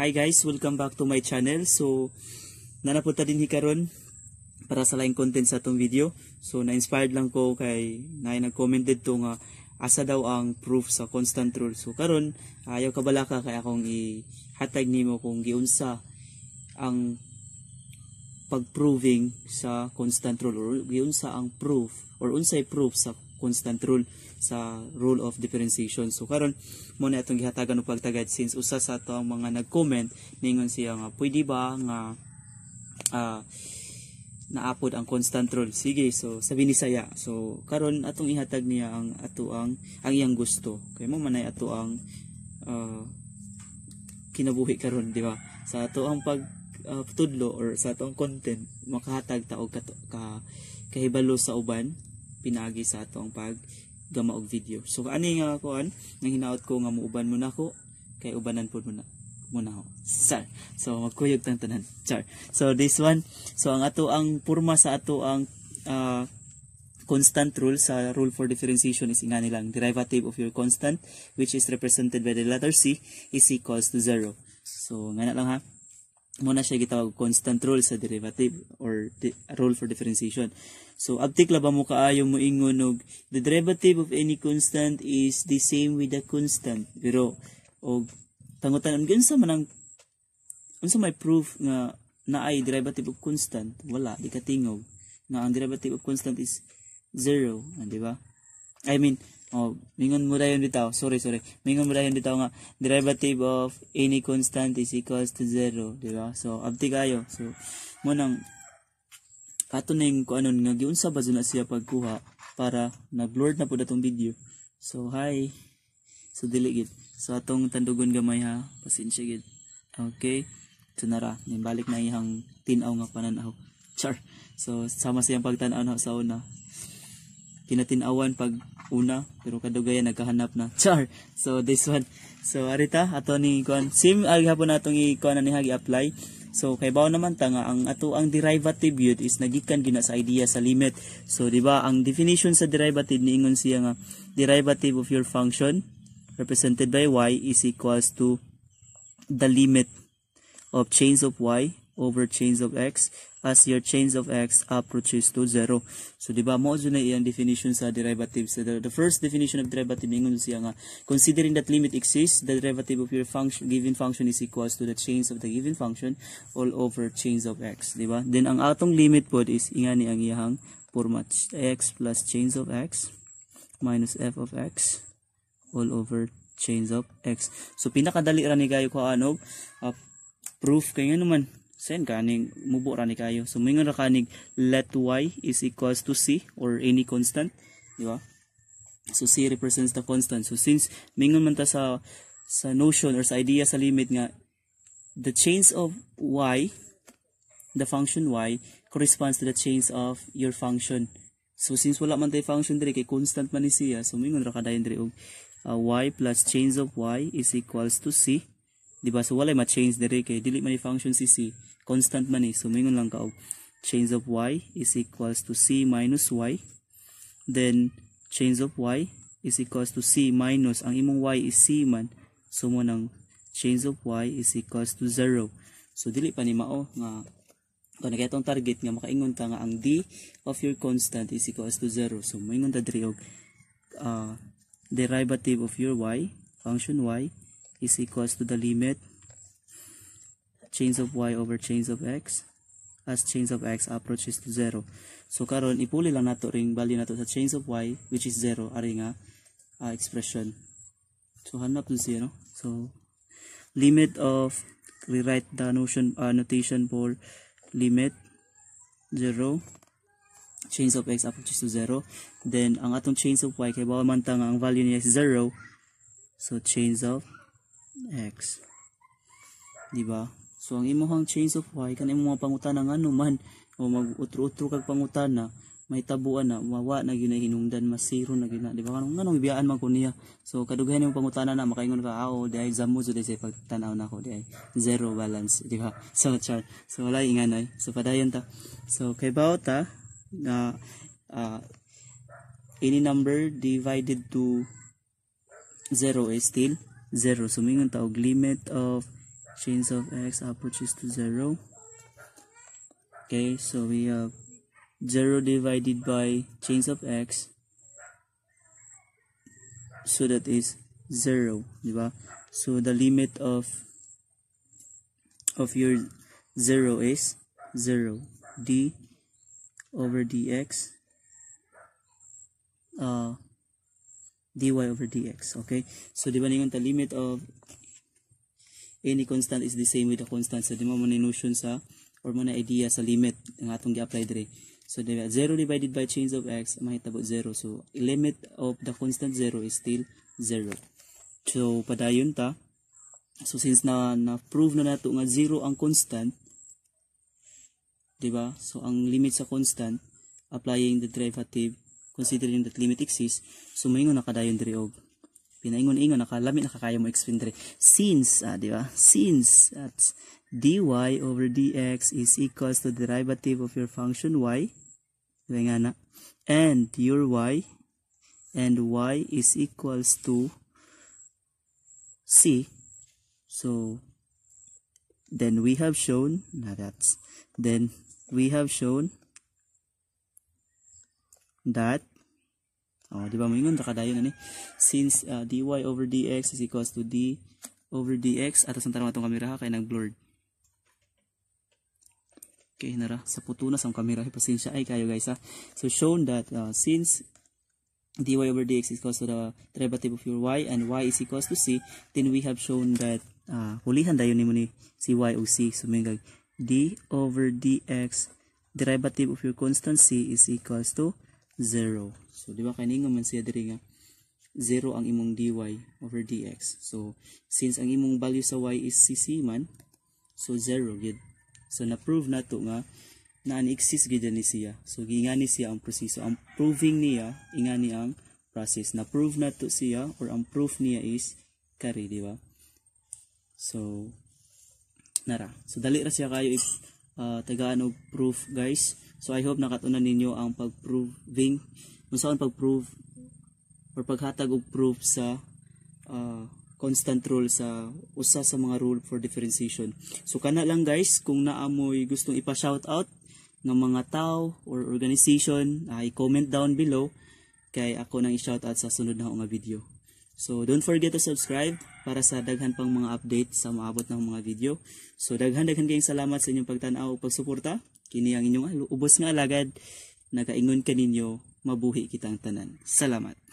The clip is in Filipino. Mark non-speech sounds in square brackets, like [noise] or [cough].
Hi guys, welcome back to my channel. So, nanapunta din hikaron para sa lain content sa atong video. So, na-inspired lang ko kay na nag-commented to nga asa daw ang proof sa constant rule. So, karon ayaw ka kay akong ihatag nimo kung giunsa ang pagproving sa constant rule or giunsa ang proof or unsay proof sa constant rule sa rule of differentiation. So karon mo na itong gihatagan og pagtagad since usa sa ato ang mga nag-comment ningon siya nga pwede ba nga uh, naapod ang constant rule. Sige, so sabi ni saya. So karon atong ihatag niya ang ato ang ang iyang gusto. Kay mo manay ato ang uh, kinabuhi karon, di ba? Sa ato ang pag uh, tudlo or sa atong content makahatag ta og ka, ka kahibalo sa uban pinagi sa atong pag gama og video. So ani nga kuan nang hinaot ko nga muuban mo na ko kay ubanan pud muna muna ho. Char. So magkuyog tang tanan. Char. So this one, so ang ato ang purma sa ato ang uh, constant rule sa rule for differentiation is nga nilang derivative of your constant which is represented by the letter C is equals to zero. So nga lang ha muna na siya gitawag constant rule sa derivative or rule for differentiation. So abtik laba mo kaayo mo ingon the derivative of any constant is the same with the constant. Pero og tangutan gyud sa manang unsa may proof nga naay derivative of constant wala di ka tingog nga ang derivative of constant is zero, ah, di ba I mean oh, mingon mura dayon bitaw. Sorry, sorry. Mingon mura dayon bitaw nga derivative of any constant is equals to zero. di ba? So, abti kayo. So, munang, nang ato ning kuanon nga giunsa ba na siya pagkuha para naglord na pud atong video. So, hi. So, dili gid. So, atong tandugon gamay ha. Pasensya gid. Okay. So, nara. Nimbalik na ihang tinaw nga pananaw. [laughs] Char. So, sama siyang pagtanaw na sa una kinatinawan pag una pero kadugayan nagkahanap na [laughs] char so this one so arita ato ni kuan sim ay hapon natong ikuan na niha apply so kay bawo naman ta nga ang ato ang derivative yun is nagikan gina sa idea sa limit so di ba ang definition sa derivative ni ingon siya nga derivative of your function represented by y is equals to the limit of change of y over change of x as your change of x approaches to 0. So, di ba, mo na iyang definition sa derivative. So, the, the first definition of derivative, ingon siya nga, considering that limit exists, the derivative of your function, given function is equals to the change of the given function all over change of x. Di ba? Then, ang atong limit po is, inga ni ang iyang format, x plus change of x minus f of x all over change of x. So, pinakadali ra ni kayo ko ano, uh, proof kayo naman sen kaning mubo ra ni kayo so moingon ra kaning let y is equals to c or any constant di ba so c represents the constant so since mingon man ta sa sa notion or sa idea sa limit nga the change of y the function y corresponds to the change of your function so since wala man tay function diri kay constant man ni siya so mingon ra kadayon diri og uh, y plus change of y is equals to c di ba so wala ma change diri kay dili man ni function si c constant man eh. So, mingon lang ka og oh, change of y is equals to c minus y. Then, change of y is equals to c minus. Ang imong y is c man. So, mo nang change of y is equals to 0. So, dili pa ni mao nga kung nakita target nga makaingon ta nga ang d of your constant is equals to 0. So, moingon ta diri og uh, ah, derivative of your y, function y, is equals to the limit change of y over change of x as change of x approaches to 0. So karon ipuli lang nato ring value nato sa change of y which is 0 ari nga uh, expression. So hanap dun siya no. So limit of rewrite the notion uh, notation for limit 0 change of x approaches to 0 then ang atong change of y kay bawal man ta ang value niya is 0 so change of x di ba So ang imong change of why kan imong pangutan nga ano man o mag-utro-utro kag pangutana may tabuan na mawa na gyud hinungdan masiro na gyud di ba kanang nganong biyaan man ko niya so kadughan imong pangutan na makaingon ka ao ah, oh, dai zamo jud sa pagtanaw nako dai zero balance di ba [laughs] so char so wala inganay so padayon ta so kay bao ta na uh, uh, any number divided to zero is still zero so mingon ta og limit of chains of x approaches to 0 okay so we have 0 divided by chains of x so that is 0 diba? so the limit of of your 0 is 0 d over dx uh, dy over dx okay so depending on the limit of any constant is the same with the constant. So, di mo muna notion sa, or muna idea sa limit ang atong gi-apply dire. So, 0 divided by change of x, mahitabo 0. So, limit of the constant 0 is still 0. So, padayon ta. So, since na, na-prove na nato nga 0 ang constant, di ba? So, ang limit sa constant, applying the derivative, considering that limit exists, so may nga nakadayon dire og pinaingon-ingon nakalami nakakaya mo explain diri since ah, di ba since at dy over dx is equals to derivative of your function y di ba nga na and your y and y is equals to c so then we have shown now that's then we have shown that Oh, di ba mo ingon takadayon ani? Eh. Since uh, dy over dx is equals to d over dx at ang tanong atong kamera kay nag blurred. Okay, nara sa putunas ang kamera hey, pasensya ay kayo guys ha. So shown that uh, since dy over dx is equals to the derivative of your y and y is equals to c, then we have shown that uh, hulihan dayon nimo ni si y o c. So mingag d over dx derivative of your constant c is equals to 0. So, di ba kaninga man siya diri nga 0 ang imong dy over dx. So, since ang imong value sa y is cc man, so 0 gid. So, na-prove na to nga na an-exist gid ni siya. So, gingani siya ang proseso. Ang proving niya, ingani ang process. Na-prove na to siya or ang proof niya is carry, di ba? So, nara. So, dali ra siya kayo if uh, tagaan og proof, guys. So, I hope nakatunan ninyo ang pag-proving unsaon pag-prove or paghatag og proof sa uh, constant rule sa usa sa mga rule for differentiation. So kana lang guys kung naamoy gustong ipa-shout out ng mga tao or organization, uh, i-comment down below kay ako nang i-shout out sa sunod na mga video. So, don't forget to subscribe para sa daghan pang mga update sa maabot ng mga video. So, daghan-daghan kayong salamat sa inyong pagtanaw o pagsuporta. Kini ang inyong ah, ubos nga alagad. Nagaingon kaninyo mabuhi kitang tanan. Salamat.